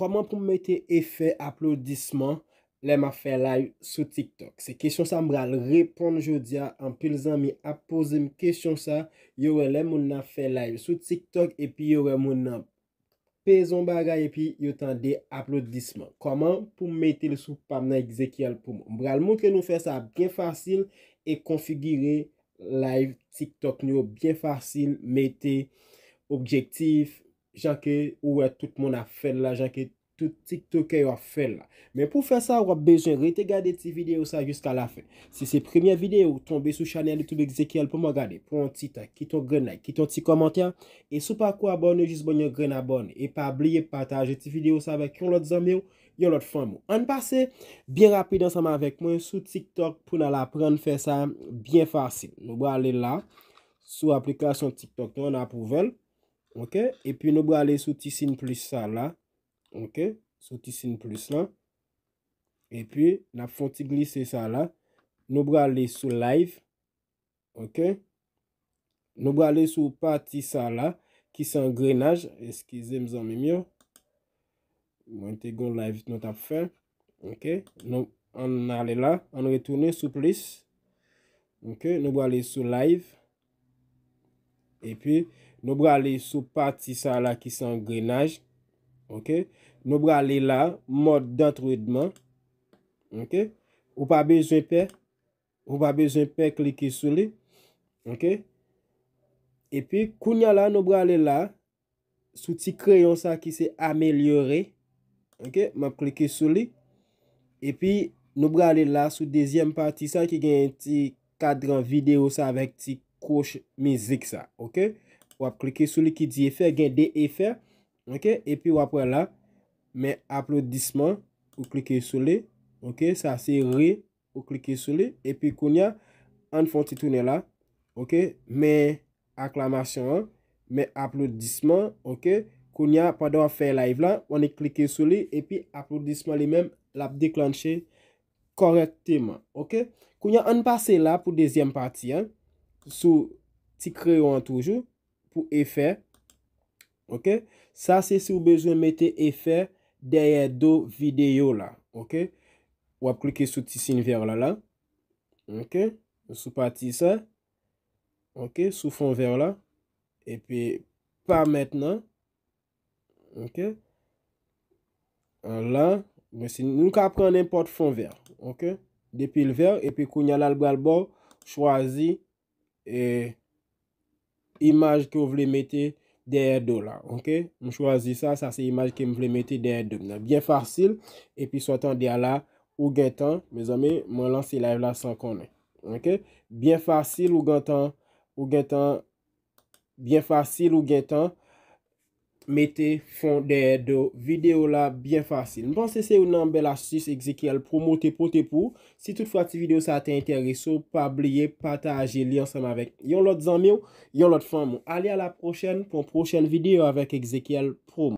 Koman pou mwete efè aplodisman le ma fè live sou TikTok? Se kesyon sa mbral, repon jodia an pil zan mi ap pose m kesyon sa, yowè le moun nan fè live sou TikTok, epi yowè moun nan pezon bagay epi yotan de aplodisman. Koman pou mwete le sou pam nan ekzekyal pou mbral? Mbral mwote nou fè sa bien fasil e konfigire live TikTok nou. Bien fasil mwete objektif, jake ouwe tout moun a fèd la jake tout tiktokè yon fèd la men pou fè sa wap bezyon rete gade ti videyo sa jist ka la fèd si se premiè videyo tombe sou chanel pou mwen gade pou mwen titak kiton ti komantyan e sou pa kwa abonne jist bon yon gren abonne e pa bliye pataje ti videyo sa yon lot famou an pase bien rapide ansama avek mwen sou tiktok pou nan la pran fè sa bien fasy nou bo ale la sou aplikasyon tiktok nou an apouvel Ok, epi nou bo ale sou ti sin plus sa la. Ok, sou ti sin plus la. Epi, nou ap foti glise sa la. Nou bo ale sou live. Ok, nou bo ale sou pati sa la. Ki sa engrenaj, eski zem zan mi myo. Mwen te go live not ap fe. Ok, nou an ale la, an retoune sou plus. Ok, nou bo ale sou live. E pi nou brale sou pati sa la ki san grenaj. Ok. Nou brale la mode d'entroudman. Ok. Ou pa bejwen pe. Ou pa bejwen pe klike sou li. Ok. E pi kounya la nou brale la. Sou ti kreyon sa ki se amelyore. Ok. Ma klike sou li. E pi nou brale la sou dezyen pati sa ki gen ti kadran video sa vek ti kreyon. kouche mizik sa, ok, wap klike sou li ki di efer, gen de efer, ok, epi wap wè la, mè aplodisman, wap klike sou li, ok, sa se rè, wap klike sou li, epi koun ya, an fon titounè la, ok, mè aklamasyon, mè aplodisman, ok, koun ya, padan wap fè live la, wane klike sou li, epi aplodisman li mèm, l ap deklanchè korektèman, ok, koun ya, an pase la pou dezyem pati, an, Sou ti kreyo an toujou. Pou efè. Ok. Sa se si ou bezwen mette efè. Derye do video la. Ok. Wap klike sou ti sin ver la la. Ok. Sou pati sa. Ok. Sou fon ver la. E pi. Pa mettenan. Ok. La. Mwen se nou ka apren nèmpot fon ver. Ok. Depi l ver. E pi koun yal albou albou. Chwazi. E imaj ki ou vle mette der do la. Ok? Mwen chwazi sa, sa se imaj ki mwen vle mette der do. Bien farsil. Epi sou atan diya la, ou gen tan. Me zanme, mwen lan se la ev la san konen. Ok? Bien farsil ou gen tan. Ou gen tan. Bien farsil ou gen tan. Metè fon deyè do videyo la byen fasyl. Mpansè se ou nan bel asus Ezekiel promo tepo tepo. Si tout fwa ti videyo sa te intereso, pabliye, pataje, li ansanm avèk yon lot zanm yo, yon lot fan moun. Ali a la prochen, pon prochen videyo avèk Ezekiel promo.